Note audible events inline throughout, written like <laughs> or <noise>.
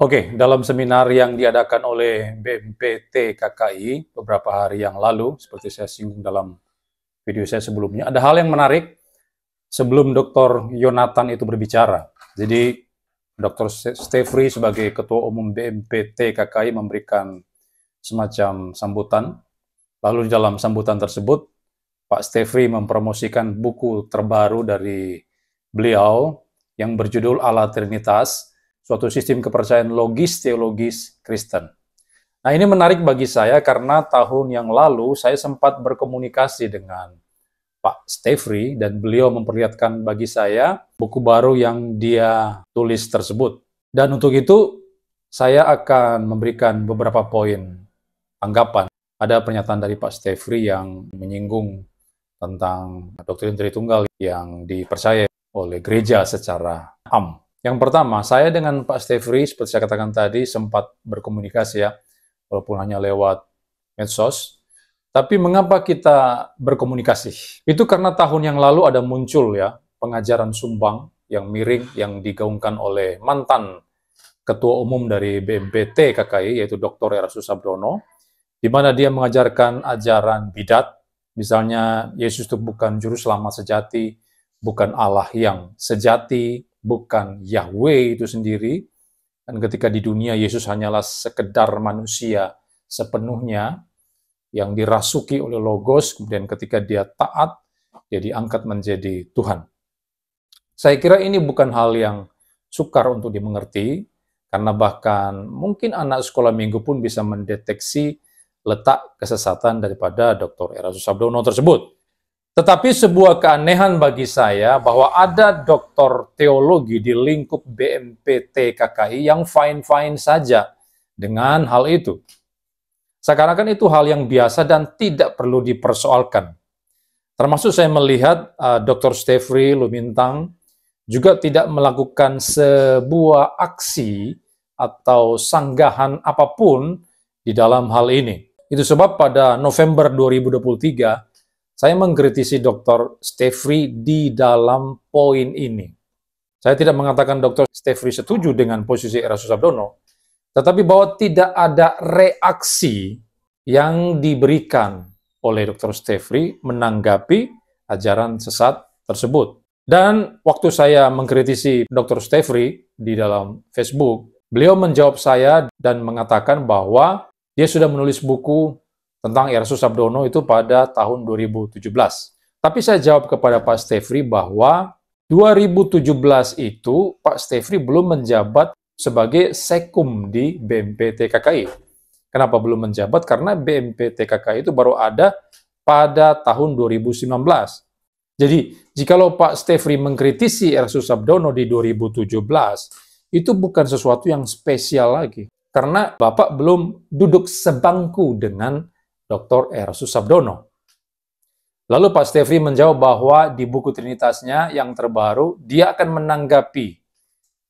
Oke, dalam seminar yang diadakan oleh BMPT KKI beberapa hari yang lalu, seperti saya singgung dalam video saya sebelumnya, ada hal yang menarik sebelum Dr. Yonatan itu berbicara. Jadi, Dr. Stefri sebagai Ketua Umum BMPT KKI memberikan semacam sambutan. Lalu di dalam sambutan tersebut, Pak Stefri mempromosikan buku terbaru dari beliau yang berjudul Ala Trinitas – suatu sistem kepercayaan logis teologis Kristen. Nah, ini menarik bagi saya karena tahun yang lalu saya sempat berkomunikasi dengan Pak Stefri dan beliau memperlihatkan bagi saya buku baru yang dia tulis tersebut. Dan untuk itu saya akan memberikan beberapa poin anggapan Ada pernyataan dari Pak Stefri yang menyinggung tentang doktrin Tritunggal yang dipercaya oleh gereja secara am. Yang pertama, saya dengan Pak Stefri, seperti saya katakan tadi, sempat berkomunikasi ya, walaupun hanya lewat medsos. Tapi mengapa kita berkomunikasi? Itu karena tahun yang lalu ada muncul ya, pengajaran sumbang yang miring yang digaungkan oleh mantan Ketua Umum dari BMPT KKI, yaitu Dr. Erasu Sabdono, di mana dia mengajarkan ajaran bidat, misalnya Yesus itu bukan juru selamat sejati, bukan Allah yang sejati, bukan Yahweh itu sendiri. Dan ketika di dunia Yesus hanyalah sekedar manusia sepenuhnya yang dirasuki oleh logos, kemudian ketika dia taat, dia diangkat menjadi Tuhan. Saya kira ini bukan hal yang sukar untuk dimengerti, karena bahkan mungkin anak sekolah minggu pun bisa mendeteksi letak kesesatan daripada Dr. Erasus Abdono tersebut. Tetapi sebuah keanehan bagi saya bahwa ada doktor teologi di lingkup BMPT KKI yang fine-fine saja dengan hal itu. Sekarang kan itu hal yang biasa dan tidak perlu dipersoalkan. Termasuk saya melihat uh, Dr. Stefri Lumintang juga tidak melakukan sebuah aksi atau sanggahan apapun di dalam hal ini. Itu sebab pada November 2023 saya mengkritisi Dr. Stefri di dalam poin ini. Saya tidak mengatakan Dr. Stefri setuju dengan posisi Erasmus Abdono, tetapi bahwa tidak ada reaksi yang diberikan oleh Dr. Stefri menanggapi ajaran sesat tersebut. Dan waktu saya mengkritisi Dr. Stefri di dalam Facebook, beliau menjawab saya dan mengatakan bahwa dia sudah menulis buku tentang Ersus Sabdono itu pada tahun 2017. Tapi saya jawab kepada Pak Stefri bahwa 2017 itu Pak Stefri belum menjabat sebagai sekum di Bmptkki. Kenapa belum menjabat? Karena Bmptkki itu baru ada pada tahun 2019. Jadi, jikalau Pak Stefri mengkritisi Ersus Sabdono di 2017, itu bukan sesuatu yang spesial lagi. Karena Bapak belum duduk sebangku dengan Dr. R. Susabdono. Lalu Pak Stefri menjawab bahwa di buku Trinitasnya yang terbaru, dia akan menanggapi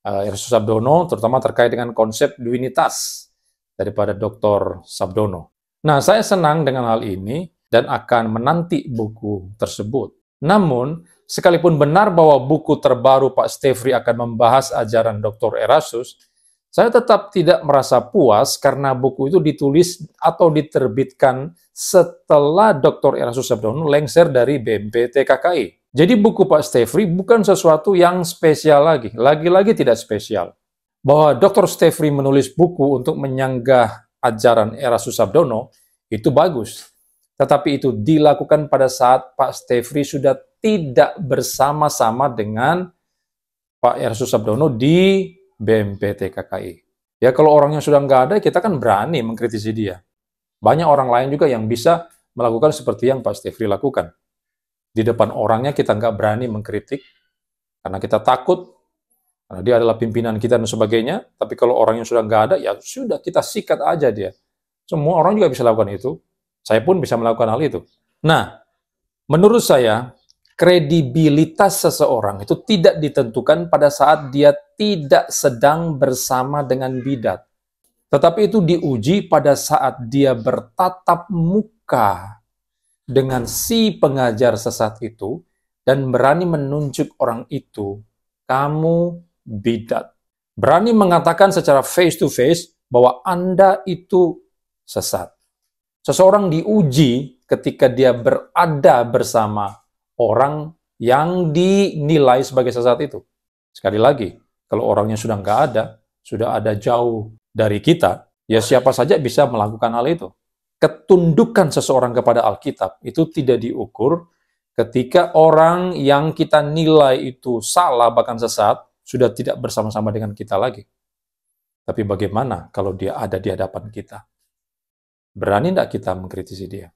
uh, eh, R. Susabdono, terutama terkait dengan konsep duinitas daripada Dr. Sabdono. Nah, saya senang dengan hal ini dan akan menanti buku tersebut. Namun, sekalipun benar bahwa buku terbaru Pak Stefri akan membahas ajaran Dr. Erasus, saya tetap tidak merasa puas karena buku itu ditulis atau diterbitkan setelah Dr. Erasus Sabdono lengser dari BMPTKKI. Jadi buku Pak Stefri bukan sesuatu yang spesial lagi, lagi-lagi tidak spesial. Bahwa Dr. Stefri menulis buku untuk menyanggah ajaran Erasus Sabdono itu bagus. Tetapi itu dilakukan pada saat Pak Stefri sudah tidak bersama-sama dengan Pak Erasus Sabdono di Bmptkki Ya kalau orangnya sudah nggak ada, kita kan berani mengkritisi dia. Banyak orang lain juga yang bisa melakukan seperti yang Pak Stefri lakukan. Di depan orangnya kita nggak berani mengkritik, karena kita takut, karena dia adalah pimpinan kita dan sebagainya. Tapi kalau orang yang sudah nggak ada, ya sudah kita sikat aja dia. Semua orang juga bisa lakukan itu. Saya pun bisa melakukan hal itu. Nah, menurut saya, kredibilitas seseorang itu tidak ditentukan pada saat dia tidak sedang bersama dengan bidat. Tetapi itu diuji pada saat dia bertatap muka dengan si pengajar sesat itu dan berani menunjuk orang itu, kamu bidat. Berani mengatakan secara face to face bahwa Anda itu sesat. Seseorang diuji ketika dia berada bersama orang yang dinilai sebagai sesat itu. Sekali lagi, kalau orangnya sudah nggak ada, sudah ada jauh dari kita, ya siapa saja bisa melakukan hal itu. Ketundukan seseorang kepada Alkitab itu tidak diukur ketika orang yang kita nilai itu salah bahkan sesat, sudah tidak bersama-sama dengan kita lagi. Tapi bagaimana kalau dia ada di hadapan kita? Berani tidak kita mengkritisi dia?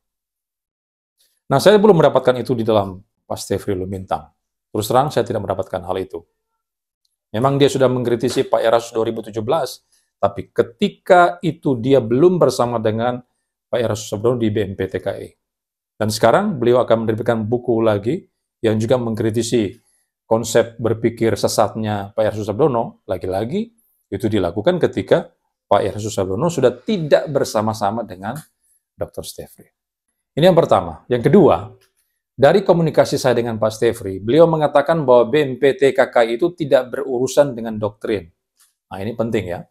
Nah, saya belum mendapatkan itu di dalam Pak Pastefri Lumintang. Terus terang, saya tidak mendapatkan hal itu. Memang dia sudah mengkritisi Pak Erasus 2017, tapi ketika itu dia belum bersama dengan Pak Erasus sebelum di BMPTKI. E. Dan sekarang beliau akan menerbitkan buku lagi yang juga mengkritisi konsep berpikir sesatnya Pak Erasus Sabdono, lagi-lagi itu dilakukan ketika Pak Erasus Sabdono sudah tidak bersama-sama dengan Dr. Stefri. Ini yang pertama. Yang kedua, dari komunikasi saya dengan Pak Stefri, beliau mengatakan bahwa BMPTKK itu tidak berurusan dengan doktrin. Nah, ini penting ya.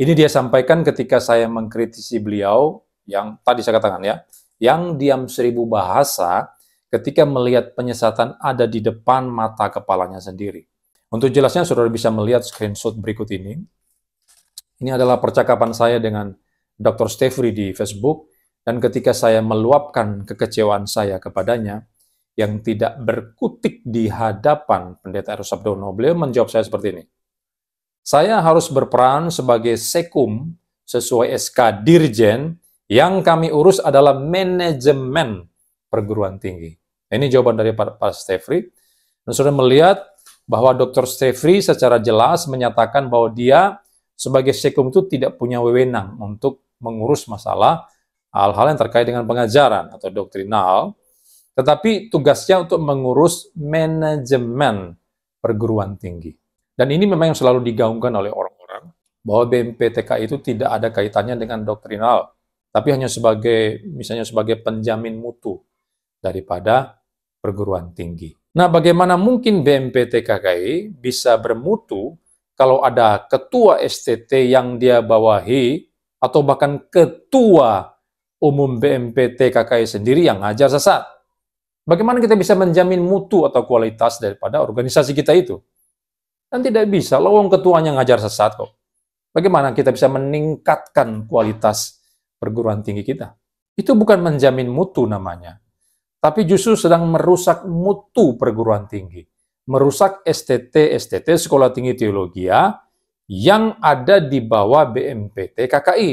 Ini dia sampaikan ketika saya mengkritisi beliau yang tadi saya katakan ya, yang diam seribu bahasa ketika melihat penyesatan ada di depan mata kepalanya sendiri. Untuk jelasnya saudara bisa melihat screenshot berikut ini. Ini adalah percakapan saya dengan Dr. Stefri di Facebook dan ketika saya meluapkan kekecewaan saya kepadanya, yang tidak berkutik di hadapan Pendeta Eros Sabdono, beliau menjawab saya seperti ini. Saya harus berperan sebagai sekum sesuai SK Dirjen yang kami urus adalah manajemen perguruan tinggi. Nah, ini jawaban dari Pak, Pak Stefri. Dan sudah melihat bahwa Dr. Stefri secara jelas menyatakan bahwa dia sebagai sekum itu tidak punya wewenang untuk mengurus masalah hal-hal yang terkait dengan pengajaran atau doktrinal, tetapi tugasnya untuk mengurus manajemen perguruan tinggi. Dan ini memang yang selalu digaungkan oleh orang-orang bahwa BMPTK itu tidak ada kaitannya dengan doktrinal, tapi hanya sebagai misalnya sebagai penjamin mutu daripada perguruan tinggi. Nah, bagaimana mungkin BMPTKKI bisa bermutu kalau ada ketua STT yang dia bawahi atau bahkan ketua umum BMPT KKI sendiri yang ngajar sesat. Bagaimana kita bisa menjamin mutu atau kualitas daripada organisasi kita itu? Dan tidak bisa, lowong ketuanya ngajar sesat kok. Bagaimana kita bisa meningkatkan kualitas perguruan tinggi kita? Itu bukan menjamin mutu namanya, tapi justru sedang merusak mutu perguruan tinggi. Merusak STT, STT Sekolah Tinggi Teologi yang ada di bawah BMPT KKI.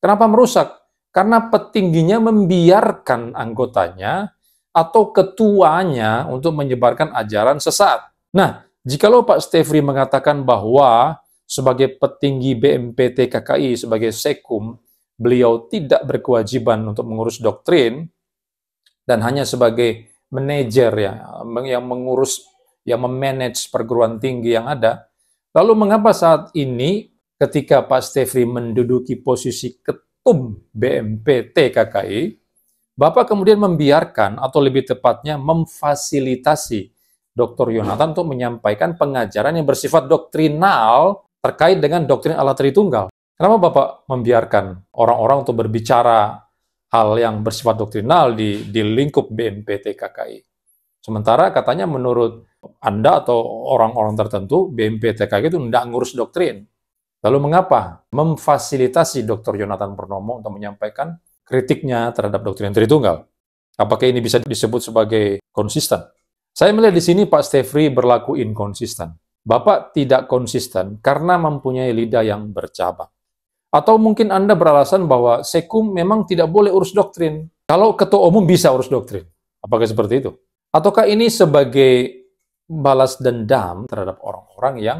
Kenapa merusak? karena petingginya membiarkan anggotanya atau ketuanya untuk menyebarkan ajaran sesat. Nah, jikalau Pak Stefri mengatakan bahwa sebagai petinggi BMPT KKI, sebagai sekum, beliau tidak berkewajiban untuk mengurus doktrin dan hanya sebagai manajer ya, yang mengurus, yang memanage perguruan tinggi yang ada. Lalu mengapa saat ini ketika Pak Stefri menduduki posisi ketua ketum BMP TKKI, Bapak kemudian membiarkan atau lebih tepatnya memfasilitasi Dr. Yonatan untuk menyampaikan pengajaran yang bersifat doktrinal terkait dengan doktrin Allah Tritunggal. Kenapa Bapak membiarkan orang-orang untuk berbicara hal yang bersifat doktrinal di, di lingkup BMP TKKI? Sementara katanya menurut Anda atau orang-orang tertentu, BMP TKKI itu tidak ngurus doktrin. Lalu mengapa memfasilitasi Dr. Jonathan Purnomo untuk menyampaikan kritiknya terhadap doktrin Tritunggal? Apakah ini bisa disebut sebagai konsisten? Saya melihat di sini Pak Stefri berlaku inkonsisten. Bapak tidak konsisten karena mempunyai lidah yang bercabang. Atau mungkin Anda beralasan bahwa sekum memang tidak boleh urus doktrin. Kalau ketua umum bisa urus doktrin. Apakah seperti itu? Ataukah ini sebagai balas dendam terhadap orang-orang yang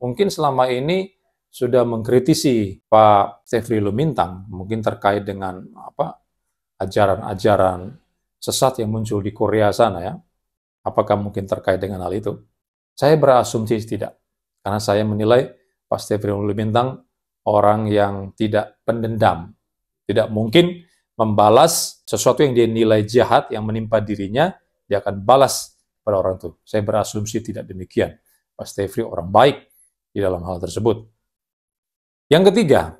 mungkin selama ini sudah mengkritisi Pak Stefri Lumintang mungkin terkait dengan apa ajaran-ajaran sesat yang muncul di Korea sana ya. Apakah mungkin terkait dengan hal itu? Saya berasumsi tidak. Karena saya menilai Pak Stefri Lumintang orang yang tidak pendendam. Tidak mungkin membalas sesuatu yang dia nilai jahat yang menimpa dirinya, dia akan balas pada orang itu. Saya berasumsi tidak demikian. Pak Stefri orang baik di dalam hal tersebut. Yang ketiga,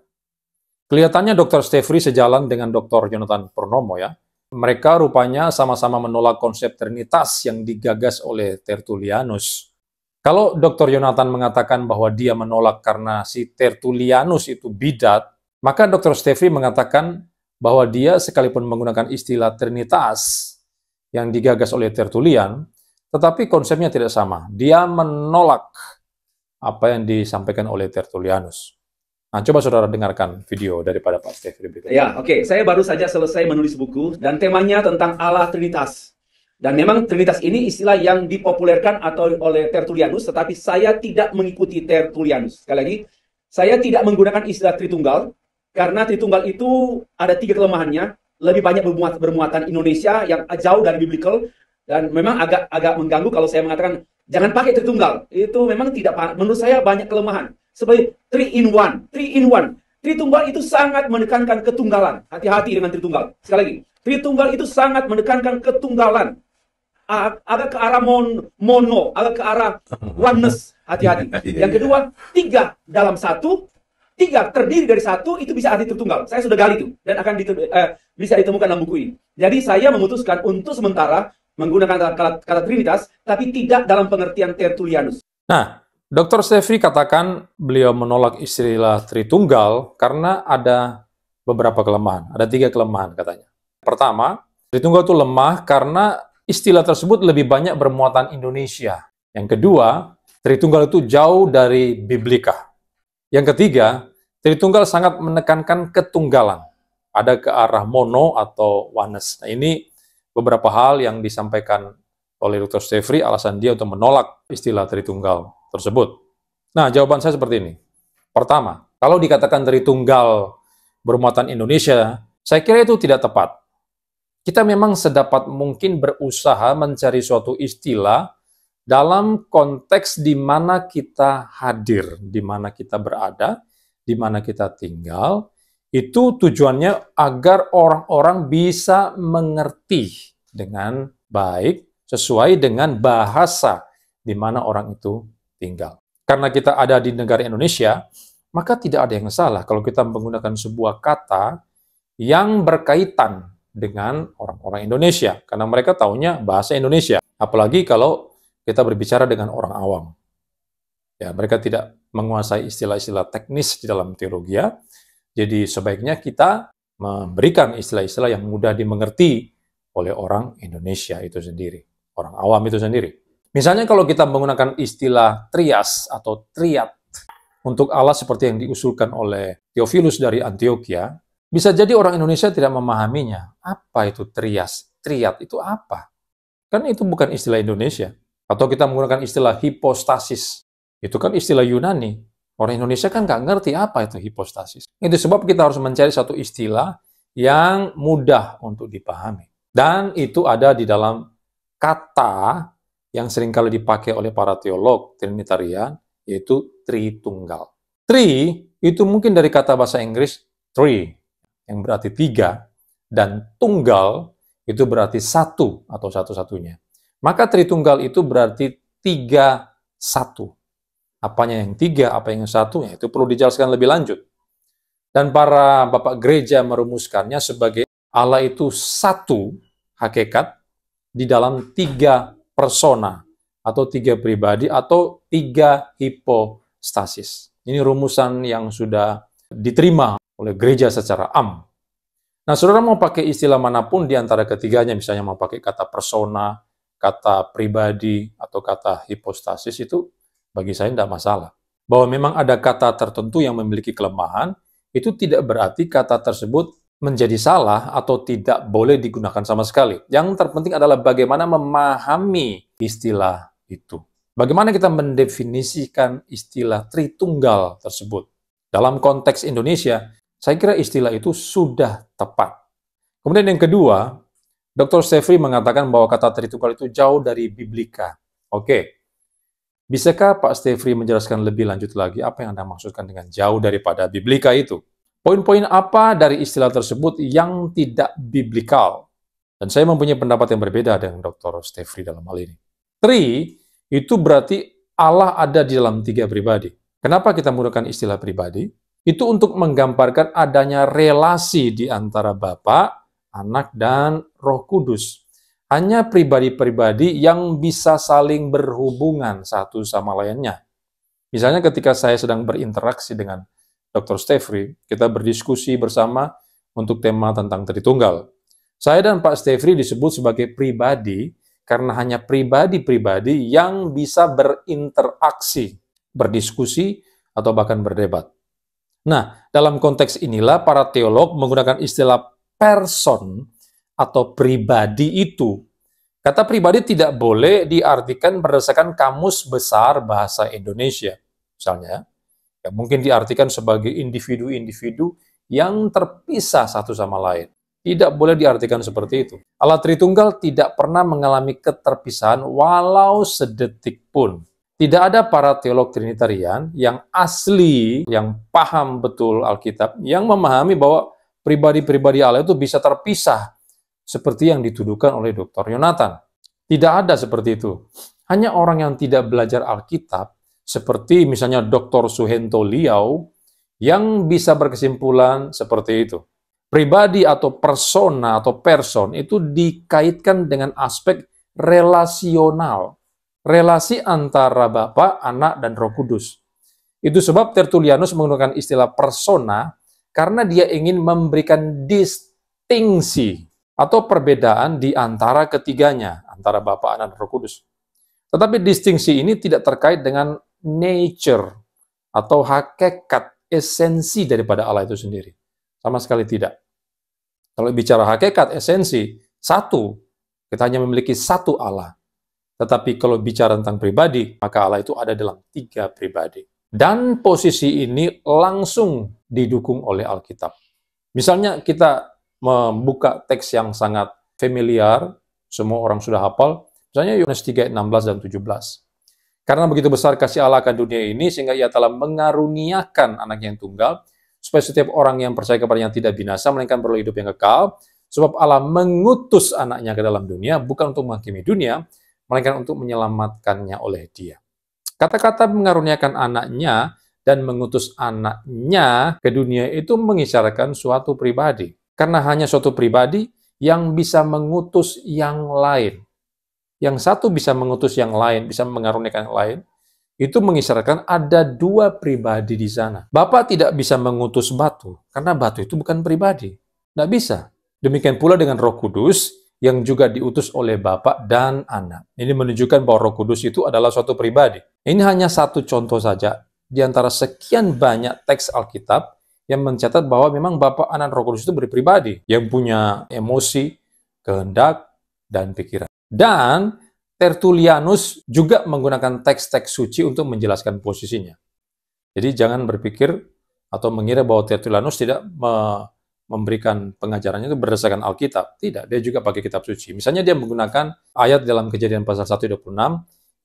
kelihatannya Dr. Stefri sejalan dengan Dr. Jonathan Purnomo ya. Mereka rupanya sama-sama menolak konsep Trinitas yang digagas oleh Tertullianus. Kalau Dr. Jonathan mengatakan bahwa dia menolak karena si Tertullianus itu bidat, maka Dr. Stefri mengatakan bahwa dia sekalipun menggunakan istilah Trinitas yang digagas oleh Tertullian, tetapi konsepnya tidak sama. Dia menolak apa yang disampaikan oleh Tertullianus. Nah, coba saudara dengarkan video daripada Pak Steve Ya, oke. Okay. Saya baru saja selesai menulis buku dan temanya tentang Allah Trinitas. Dan memang Trinitas ini istilah yang dipopulerkan atau oleh Tertullianus, tetapi saya tidak mengikuti Tertullianus. Sekali lagi, saya tidak menggunakan istilah Tritunggal, karena Tritunggal itu ada tiga kelemahannya, lebih banyak bermuat, bermuatan Indonesia yang jauh dari biblical, dan memang agak agak mengganggu kalau saya mengatakan jangan pakai Tritunggal. Itu memang tidak, menurut saya banyak kelemahan sebagai three in one. Three in one. tunggal itu sangat menekankan ketunggalan. Hati-hati dengan tunggal. Sekali lagi, tunggal itu sangat menekankan ketunggalan. Agak ke arah mon, mono, agak ke arah oneness. Hati-hati. <laughs> Iya, iya. Yang kedua, tiga dalam satu, tiga terdiri dari satu itu bisa arti tertunggal. Saya sudah gali itu dan akan ditem eh, bisa ditemukan dalam buku ini. Jadi saya memutuskan untuk sementara menggunakan kata, kata, Trinitas, tapi tidak dalam pengertian tertulianus. Nah, Dr. Sefri katakan beliau menolak istilah Tritunggal karena ada beberapa kelemahan. Ada tiga kelemahan katanya. Pertama, Tritunggal itu lemah karena istilah tersebut lebih banyak bermuatan Indonesia. Yang kedua, Tritunggal itu jauh dari Biblika. Yang ketiga, Tritunggal sangat menekankan ketunggalan. Ada ke arah mono atau oneness. Nah ini beberapa hal yang disampaikan oleh Dr. Sefri alasan dia untuk menolak istilah Tritunggal tersebut. Nah, jawaban saya seperti ini. Pertama, kalau dikatakan dari tunggal bermuatan Indonesia, saya kira itu tidak tepat. Kita memang sedapat mungkin berusaha mencari suatu istilah dalam konteks di mana kita hadir, di mana kita berada, di mana kita tinggal, itu tujuannya agar orang-orang bisa mengerti dengan baik sesuai dengan bahasa di mana orang itu tinggal. Karena kita ada di negara Indonesia, maka tidak ada yang salah kalau kita menggunakan sebuah kata yang berkaitan dengan orang-orang Indonesia. Karena mereka taunya bahasa Indonesia. Apalagi kalau kita berbicara dengan orang awam. Ya, mereka tidak menguasai istilah-istilah teknis di dalam teologi. Ya. Jadi sebaiknya kita memberikan istilah-istilah yang mudah dimengerti oleh orang Indonesia itu sendiri, orang awam itu sendiri. Misalnya kalau kita menggunakan istilah trias atau triat untuk Allah seperti yang diusulkan oleh Theophilus dari Antioquia, bisa jadi orang Indonesia tidak memahaminya. Apa itu trias? Triat itu apa? Kan itu bukan istilah Indonesia. Atau kita menggunakan istilah hipostasis. Itu kan istilah Yunani. Orang Indonesia kan nggak ngerti apa itu hipostasis. Itu sebab kita harus mencari satu istilah yang mudah untuk dipahami. Dan itu ada di dalam kata yang seringkali dipakai oleh para teolog Trinitarian, yaitu Tritunggal. Tri itu mungkin dari kata bahasa Inggris three, yang berarti tiga, dan tunggal itu berarti satu atau satu-satunya. Maka Tritunggal itu berarti tiga satu. Apanya yang tiga, apa yang satu, ya itu perlu dijelaskan lebih lanjut. Dan para bapak gereja merumuskannya sebagai Allah itu satu hakikat di dalam tiga persona atau tiga pribadi atau tiga hipostasis. Ini rumusan yang sudah diterima oleh gereja secara am. Nah, saudara mau pakai istilah manapun di antara ketiganya, misalnya mau pakai kata persona, kata pribadi, atau kata hipostasis itu bagi saya tidak masalah. Bahwa memang ada kata tertentu yang memiliki kelemahan, itu tidak berarti kata tersebut menjadi salah atau tidak boleh digunakan sama sekali. Yang terpenting adalah bagaimana memahami istilah itu. Bagaimana kita mendefinisikan istilah Tritunggal tersebut. Dalam konteks Indonesia, saya kira istilah itu sudah tepat. Kemudian yang kedua, Dr. Sefri mengatakan bahwa kata Tritunggal itu jauh dari biblika. Oke, bisakah Pak Sefri menjelaskan lebih lanjut lagi apa yang Anda maksudkan dengan jauh daripada biblika itu? Poin-poin apa dari istilah tersebut yang tidak biblikal? Dan saya mempunyai pendapat yang berbeda dengan Dr. Stefri dalam hal ini. Tri itu berarti Allah ada di dalam tiga pribadi. Kenapa kita menggunakan istilah pribadi? Itu untuk menggambarkan adanya relasi di antara Bapa, Anak, dan Roh Kudus. Hanya pribadi-pribadi yang bisa saling berhubungan satu sama lainnya. Misalnya ketika saya sedang berinteraksi dengan Dr. Stefri, kita berdiskusi bersama untuk tema tentang Tritunggal. Saya dan Pak Stefri disebut sebagai pribadi karena hanya pribadi-pribadi yang bisa berinteraksi, berdiskusi, atau bahkan berdebat. Nah, dalam konteks inilah para teolog menggunakan istilah person atau pribadi itu. Kata pribadi tidak boleh diartikan berdasarkan kamus besar bahasa Indonesia. Misalnya, ya, mungkin diartikan sebagai individu-individu yang terpisah satu sama lain. Tidak boleh diartikan seperti itu. Allah Tritunggal tidak pernah mengalami keterpisahan walau sedetik pun. Tidak ada para teolog Trinitarian yang asli, yang paham betul Alkitab, yang memahami bahwa pribadi-pribadi Allah itu bisa terpisah seperti yang dituduhkan oleh Dr. Yonatan. Tidak ada seperti itu. Hanya orang yang tidak belajar Alkitab seperti misalnya Dr. Suhento Liao yang bisa berkesimpulan seperti itu. Pribadi atau persona atau person itu dikaitkan dengan aspek relasional, relasi antara Bapak, Anak, dan Roh Kudus. Itu sebab Tertulianus menggunakan istilah persona karena dia ingin memberikan distingsi atau perbedaan di antara ketiganya, antara Bapak, Anak, dan Roh Kudus. Tetapi distingsi ini tidak terkait dengan nature atau hakikat esensi daripada Allah itu sendiri. Sama sekali tidak. Kalau bicara hakikat esensi, satu, kita hanya memiliki satu Allah. Tetapi kalau bicara tentang pribadi, maka Allah itu ada dalam tiga pribadi. Dan posisi ini langsung didukung oleh Alkitab. Misalnya kita membuka teks yang sangat familiar, semua orang sudah hafal, misalnya Yohanes 3, 16 dan 17. Karena begitu besar kasih Allah akan dunia ini, sehingga ia telah mengaruniakan anak yang tunggal, supaya setiap orang yang percaya kepada yang tidak binasa, melainkan perlu hidup yang kekal. Sebab Allah mengutus anaknya ke dalam dunia, bukan untuk menghakimi dunia, melainkan untuk menyelamatkannya oleh dia. Kata-kata mengaruniakan anaknya dan mengutus anaknya ke dunia itu mengisyaratkan suatu pribadi. Karena hanya suatu pribadi yang bisa mengutus yang lain yang satu bisa mengutus yang lain, bisa mengaruniakan yang lain, itu mengisyaratkan ada dua pribadi di sana. Bapak tidak bisa mengutus batu, karena batu itu bukan pribadi. Tidak bisa. Demikian pula dengan roh kudus, yang juga diutus oleh Bapak dan Anak. Ini menunjukkan bahwa Roh Kudus itu adalah suatu pribadi. Ini hanya satu contoh saja di antara sekian banyak teks Alkitab yang mencatat bahwa memang Bapak, Anak, Roh Kudus itu berpribadi yang punya emosi, kehendak, dan pikiran. Dan Tertulianus juga menggunakan teks-teks suci untuk menjelaskan posisinya. Jadi jangan berpikir atau mengira bahwa Tertulianus tidak me memberikan pengajarannya itu berdasarkan Alkitab. Tidak, dia juga pakai kitab suci. Misalnya dia menggunakan ayat dalam kejadian pasal 126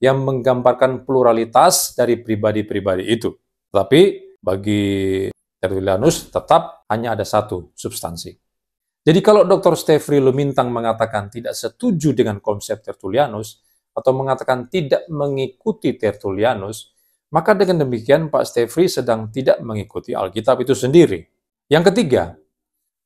yang menggambarkan pluralitas dari pribadi-pribadi itu. Tapi bagi Tertulianus tetap hanya ada satu substansi. Jadi kalau Dr. Stefri Lumintang mengatakan tidak setuju dengan konsep Tertullianus atau mengatakan tidak mengikuti Tertullianus, maka dengan demikian Pak Stefri sedang tidak mengikuti Alkitab itu sendiri. Yang ketiga,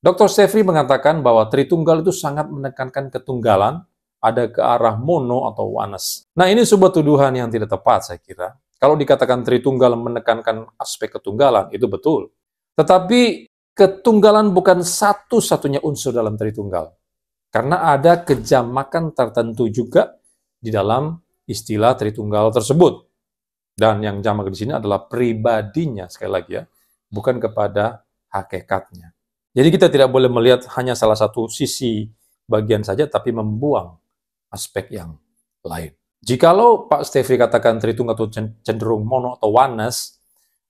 Dr. Stefri mengatakan bahwa Tritunggal itu sangat menekankan ketunggalan, ada ke arah mono atau wanes. Nah ini sebuah tuduhan yang tidak tepat saya kira. Kalau dikatakan Tritunggal menekankan aspek ketunggalan, itu betul. Tetapi Ketunggalan bukan satu-satunya unsur dalam Tritunggal. Karena ada kejamakan tertentu juga di dalam istilah Tritunggal tersebut. Dan yang jamak di sini adalah pribadinya sekali lagi ya, bukan kepada hakikatnya. Jadi kita tidak boleh melihat hanya salah satu sisi bagian saja tapi membuang aspek yang lain. Jikalau Pak Stefri katakan Tritunggal itu cenderung mono atau wanas,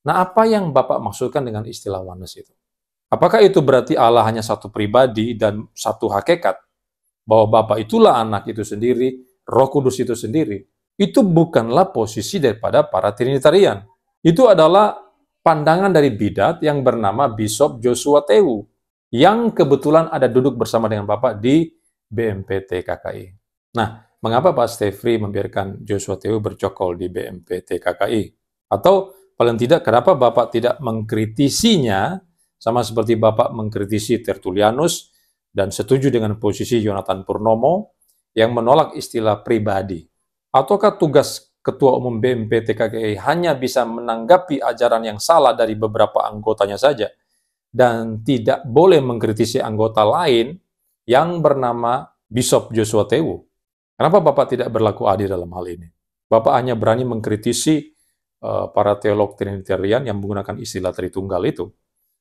nah apa yang Bapak maksudkan dengan istilah wanas itu? Apakah itu berarti Allah hanya satu pribadi dan satu hakikat? Bahwa Bapa itulah anak itu sendiri, roh kudus itu sendiri. Itu bukanlah posisi daripada para Trinitarian. Itu adalah pandangan dari bidat yang bernama Bishop Joshua Tewu yang kebetulan ada duduk bersama dengan Bapak di BMPT KKI. Nah, mengapa Pak Stefri membiarkan Joshua Tewu bercokol di BMPT KKI? Atau paling tidak kenapa Bapak tidak mengkritisinya sama seperti Bapak mengkritisi Tertulianus dan setuju dengan posisi Yonatan Purnomo yang menolak istilah pribadi. Ataukah tugas Ketua Umum BMP TKKI hanya bisa menanggapi ajaran yang salah dari beberapa anggotanya saja dan tidak boleh mengkritisi anggota lain yang bernama Bishop Joshua Tewu? Kenapa Bapak tidak berlaku adil dalam hal ini? Bapak hanya berani mengkritisi eh, para teolog Trinitarian yang menggunakan istilah Tritunggal itu.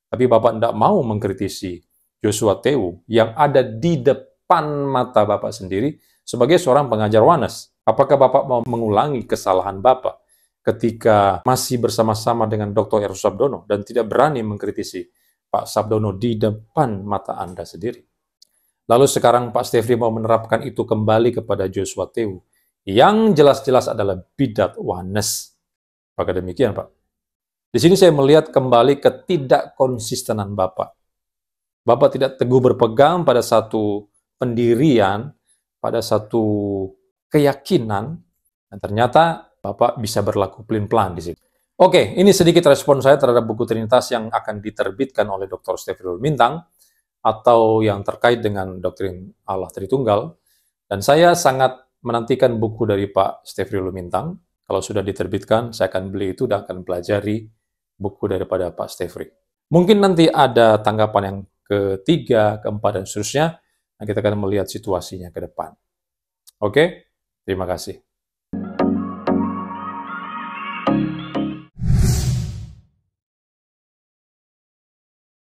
Tapi Bapak tidak mau mengkritisi Joshua Teu yang ada di depan mata Bapak sendiri sebagai seorang pengajar Wanas. Apakah Bapak mau mengulangi kesalahan Bapak ketika masih bersama-sama dengan Dr. Eros Sabdono dan tidak berani mengkritisi Pak Sabdono di depan mata Anda sendiri? Lalu sekarang Pak Stefri mau menerapkan itu kembali kepada Joshua Teu yang jelas-jelas adalah bidat wanes. Apakah demikian Pak. Di sini saya melihat kembali ketidakkonsistenan Bapak. Bapak tidak teguh berpegang pada satu pendirian, pada satu keyakinan, dan ternyata Bapak bisa berlaku pelin-pelan di sini. Oke, ini sedikit respon saya terhadap buku Trinitas yang akan diterbitkan oleh Dr. Stefirul Mintang atau yang terkait dengan doktrin Allah Tritunggal. Dan saya sangat menantikan buku dari Pak Stefriul Mintang. Kalau sudah diterbitkan, saya akan beli itu dan akan pelajari buku daripada Pak Stefri. Mungkin nanti ada tanggapan yang ketiga, keempat, dan seterusnya. Nah, kita akan melihat situasinya ke depan. Oke, terima kasih.